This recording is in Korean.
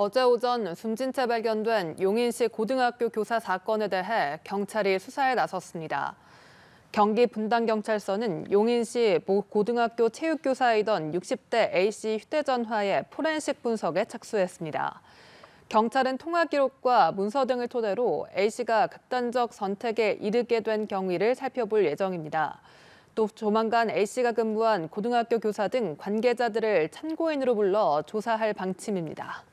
어제 오전 숨진 채 발견된 용인시 고등학교 교사 사건에 대해 경찰이 수사에 나섰습니다. 경기 분당경찰서는 용인시 고등학교 체육교사이던 60대 A씨 휴대전화의 포렌식 분석에 착수했습니다. 경찰은 통화 기록과 문서 등을 토대로 A씨가 극단적 선택에 이르게 된 경위를 살펴볼 예정입니다. 또 조만간 A씨가 근무한 고등학교 교사 등 관계자들을 참고인으로 불러 조사할 방침입니다.